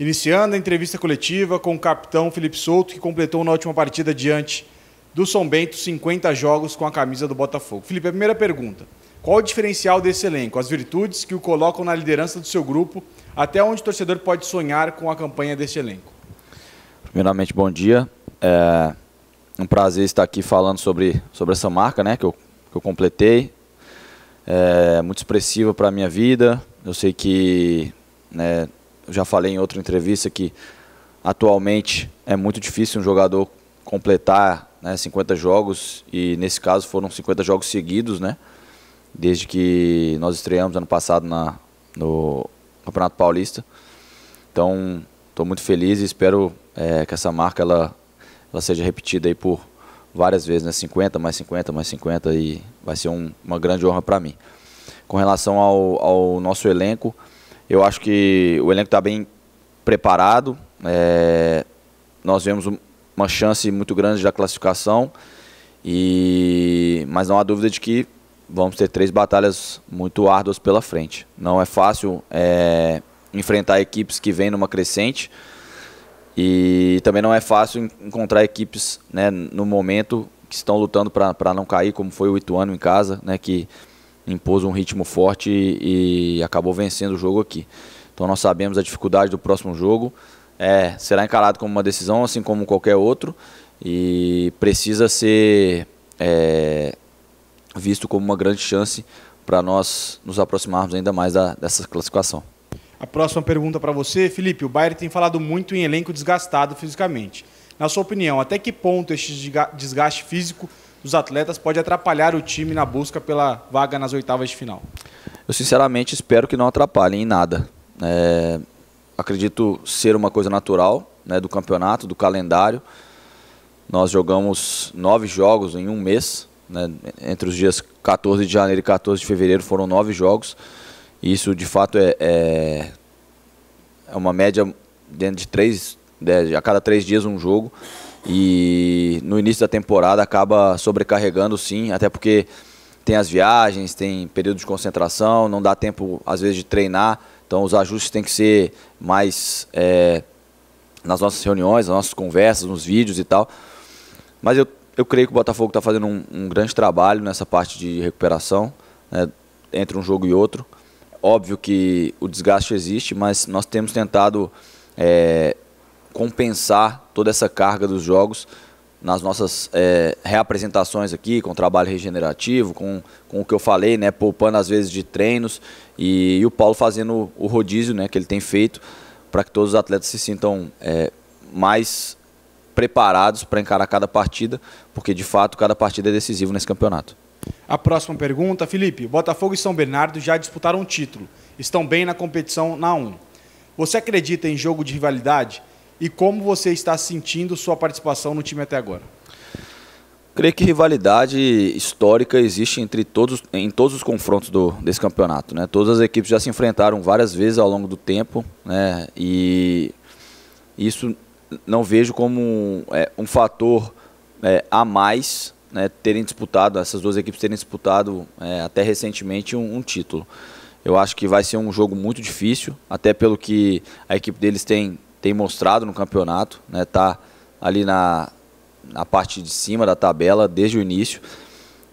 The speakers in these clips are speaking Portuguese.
iniciando a entrevista coletiva com o capitão Felipe Souto, que completou na última partida diante do São Bento 50 jogos com a camisa do Botafogo. Felipe, a primeira pergunta. Qual o diferencial desse elenco? As virtudes que o colocam na liderança do seu grupo? Até onde o torcedor pode sonhar com a campanha desse elenco? Primeiramente, bom dia. É um prazer estar aqui falando sobre, sobre essa marca né, que, eu, que eu completei. É muito expressiva para a minha vida. Eu sei que né, já falei em outra entrevista que atualmente é muito difícil um jogador completar né, 50 jogos e nesse caso foram 50 jogos seguidos, né? Desde que nós estreamos ano passado na, no Campeonato Paulista. Então, estou muito feliz e espero é, que essa marca ela, ela seja repetida aí por várias vezes, né? 50, mais 50, mais 50 e vai ser um, uma grande honra para mim. Com relação ao, ao nosso elenco, eu acho que o elenco está bem preparado. É, nós vemos uma chance muito grande da classificação. E, mas não há dúvida de que vamos ter três batalhas muito árduas pela frente. Não é fácil é, enfrentar equipes que vêm numa crescente e também não é fácil encontrar equipes né, no momento que estão lutando para não cair, como foi o Ituano em casa, né, que impôs um ritmo forte e, e acabou vencendo o jogo aqui. Então nós sabemos a dificuldade do próximo jogo. É, será encarado como uma decisão, assim como qualquer outro, e precisa ser é, visto como uma grande chance para nós nos aproximarmos ainda mais da, dessa classificação. A próxima pergunta para você, Felipe. O Bayern tem falado muito em elenco desgastado fisicamente. Na sua opinião, até que ponto este desgaste físico dos atletas pode atrapalhar o time na busca pela vaga nas oitavas de final? Eu sinceramente espero que não atrapalhem em nada. É, acredito ser uma coisa natural né, do campeonato, do calendário. Nós jogamos nove jogos em um mês, né, entre os dias 14 de janeiro e 14 de fevereiro foram nove jogos. Isso de fato é, é, é uma média dentro de três, de, né, a cada três dias um jogo. E no início da temporada acaba sobrecarregando sim, até porque tem as viagens, tem período de concentração, não dá tempo às vezes de treinar. Então os ajustes têm que ser mais é, nas nossas reuniões, nas nossas conversas, nos vídeos e tal. Mas eu, eu creio que o Botafogo está fazendo um, um, grande trabalho nessa parte de recuperação, né, entre um jogo e outro. Óbvio que o desgaste existe, mas nós temos tentado é, compensar toda essa carga dos jogos nas nossas é, reapresentações aqui, com trabalho regenerativo, com, com o que eu falei, né, poupando às vezes de treinos e, e o Paulo fazendo o rodízio né, que ele tem feito para que todos os atletas se sintam é, mais preparados para encarar cada partida, porque de fato cada partida é decisiva nesse campeonato. A próxima pergunta, Felipe. Botafogo e São Bernardo já disputaram o título. Estão bem na competição na 1. Você acredita em jogo de rivalidade? e como você está sentindo sua participação no time até agora? Creio que rivalidade histórica existe entre todos, em todos os confrontos do, desse campeonato. Né? Todas as equipes já se enfrentaram várias vezes ao longo do tempo né? e isso não vejo como um, é, um fator é, a mais né, terem disputado, essas duas equipes terem disputado é, até recentemente um, um título. Eu acho que vai ser um jogo muito difícil, até pelo que a equipe deles tem tem mostrado no campeonato, né? Tá ali na, na parte de cima da tabela desde o início.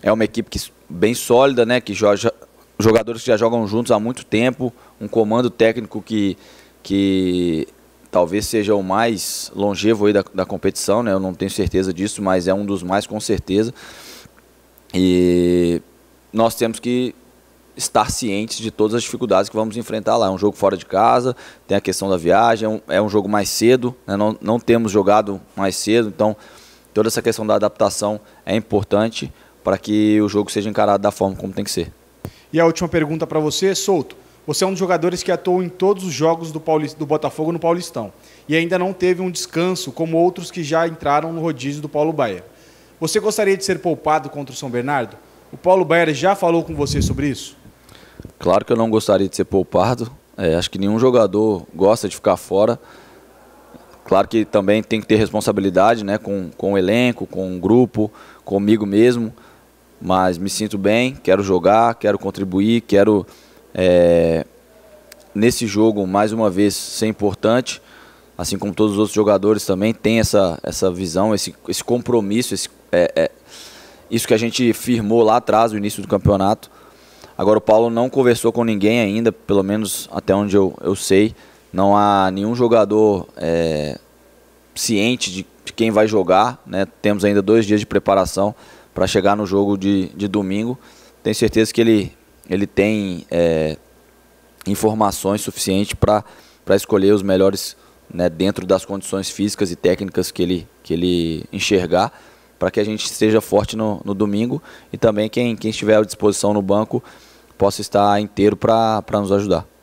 É uma equipe que, bem sólida, né? Que joga, jogadores que já jogam juntos há muito tempo, um comando técnico que, que talvez seja o mais longevo da, da competição, né? Eu não tenho certeza disso, mas é um dos mais com certeza. E nós temos que estar cientes de todas as dificuldades que vamos enfrentar lá. É um jogo fora de casa, tem a questão da viagem, é um, é um jogo mais cedo, né? não, não temos jogado mais cedo, então toda essa questão da adaptação é importante para que o jogo seja encarado da forma como tem que ser. E a última pergunta para você, Souto. Você é um dos jogadores que atuou em todos os jogos do, do Botafogo no Paulistão e ainda não teve um descanso como outros que já entraram no rodízio do Paulo Baier. Você gostaria de ser poupado contra o São Bernardo? O Paulo Baier já falou com você sobre isso? Claro que eu não gostaria de ser poupado. É, acho que nenhum jogador gosta de ficar fora. Claro que também tem que ter responsabilidade né, com, com o elenco, com o grupo, comigo mesmo. Mas me sinto bem, quero jogar, quero contribuir, quero é, nesse jogo, mais uma vez, ser importante. Assim como todos os outros jogadores também tem essa, essa visão, esse, esse compromisso, esse, é, é, isso que a gente firmou lá atrás, no início do campeonato Agora o Paulo não conversou com ninguém ainda, pelo menos até onde eu, eu sei. Não há nenhum jogador é, ciente de, de, quem vai jogar. Né? Temos ainda dois dias de preparação para chegar no jogo de, de domingo. Tenho certeza que ele, ele tem é, informações suficientes para escolher os melhores né, dentro das condições físicas e técnicas que ele, que ele enxergar, para que a gente esteja forte no, no domingo e também quem, quem estiver à disposição no banco possa estar inteiro para nos ajudar.